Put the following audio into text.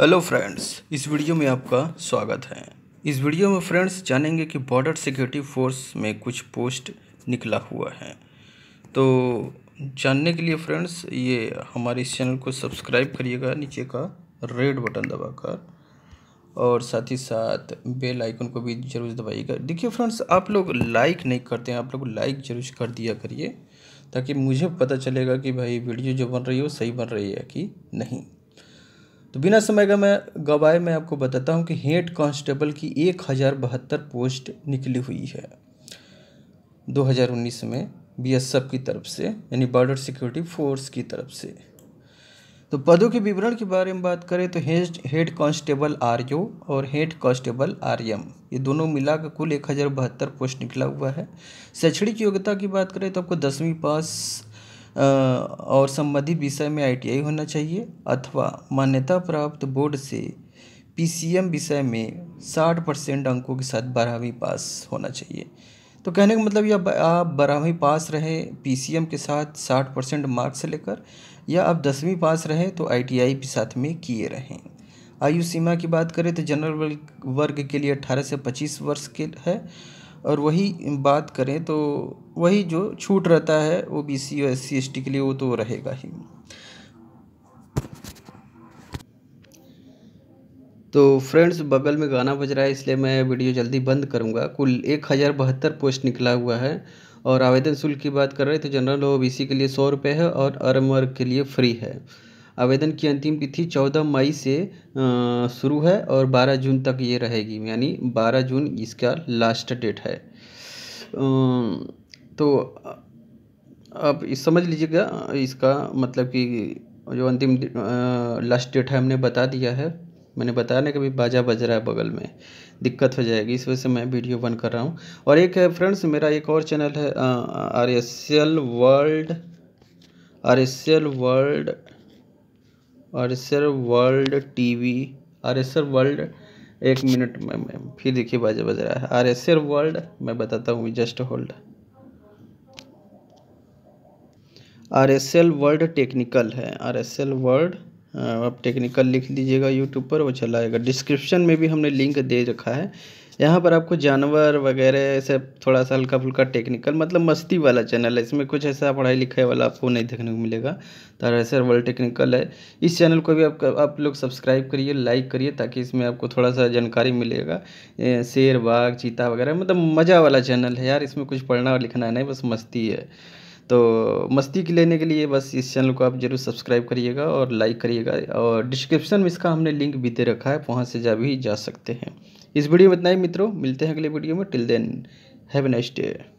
hello friends इस video में आपका स्वागत है इस वीडियो में फ्रेंड्स जानेंगे कि बॉर्डर सिक्योरिटी फोर्स में कुछ पोस्ट निकला हुआ है तो जानने के लिए फ्रेंड्स ये हमारे इस चैनल को सब्सक्राइब करिएगा नीचे का रेड बटन दबाकर और साथ ही साथ बेल आइकन को भी जरूर दबाइएगा देखिए फ्रेंड्स आप लोग लाइक नहीं करते हैं आप लोग लाइक जरूर कर दिया करिए ताकि मुझे पता चलेगा कि भाई वीडियो जो बन रही है वो सही बन रही है कि नहीं तो बिना समय का मैं गवाए मैं आपको बताता हूँ कि हेड कांस्टेबल की एक हज़ार बहत्तर पोस्ट निकली हुई है 2019 में एफ की तरफ से यानी बॉर्डर सिक्योरिटी फोर्स की तरफ से तो पदों के विवरण के बारे में बात करें तो हेड हेड कांस्टेबल आरओ और हेड कांस्टेबल आरएम ये दोनों मिलाकर कुल एक हज़ार बहत्तर पोस्ट निकला हुआ है शैक्षणिक योग्यता की बात करें तो आपको दसवीं पास और संबंधित विषय में आई टी आई होना चाहिए अथवा मान्यता प्राप्त बोर्ड से पी सी एम विषय में साठ परसेंट अंकों के साथ बारहवीं पास होना चाहिए तो कहने का मतलब या आप बारहवीं पास रहे पी सी एम के साथ साठ परसेंट मार्क्स लेकर या आप दसवीं पास रहे तो आई टी आई भी साथ में किए रहें आयु सीमा की बात करें तो जनरल वर्ग के लिए अट्ठारह से पच्चीस वर्ष के है और वही बात करें तो वही जो छूट रहता है ओ बी सी और एस सी एस टी के लिए वो तो रहेगा ही तो फ्रेंड्स बगल में गाना बज रहा है इसलिए मैं वीडियो जल्दी बंद करूँगा कुल एक हज़ार बहत्तर पोस्ट निकला हुआ है और आवेदन शुल्क की बात कर रहे हैं तो जनरल ओ बी सी के लिए सौ रुपये है और अरमर के लिए फ्री है आवेदन की अंतिम तिथि चौदह मई से शुरू है और बारह जून तक ये रहेगी यानी बारह जून इसका लास्ट डेट है तो आप इस समझ लीजिएगा इसका मतलब कि जो अंतिम लास्ट डेट है हमने बता दिया है मैंने बताया ना कभी बाजा बज रहा है बगल में दिक्कत हो जाएगी इस वजह से मैं वीडियो बंद कर रहा हूँ और एक है फ्रेंड्स मेरा एक और चैनल है R S L world R S L world अरेसर वर्ल्ड टी वी अरेसर वर्ल्ड एक मिनट में मैम फिर देखिए बाजा बज रहा है अरेसर वर्ल्ड मैं बताता हूँ just hold R S L world technical है आर एस एल वर्ल्ड आप टेक्निकल लिख दीजिएगा यूट्यूब पर वो चलाएगा डिस्क्रिप्शन में भी हमने लिंक दे रखा है यहाँ पर आपको जानवर वगैरह से थोड़ा सा हल्का फुल्का टेक्निकल मतलब मस्ती वाला चैनल है इसमें कुछ ऐसा पढ़ाई लिखाई वाला आपको नहीं देखने को मिलेगा दरअसल वर्ल्ड टेक्निकल है इस चैनल को भी आप आप लोग सब्सक्राइब करिए लाइक करिए ताकि इसमें आपको थोड़ा सा जानकारी मिलेगा शेर बाघ चीता वगैरह मतलब मज़ा वाला चैनल है यार इसमें कुछ पढ़ना और लिखना नहीं बस मस्ती है तो मस्ती की लेने के लिए बस इस चैनल को आप जरूर सब्सक्राइब करिएगा और लाइक करिएगा और डिस्क्रिप्शन में इसका हमने लिंक भी दे रखा है वहाँ से जा भी जा सकते हैं इस वीडियो में इतना ही मित्रों मिलते हैं अगले वीडियो में till then have a nice day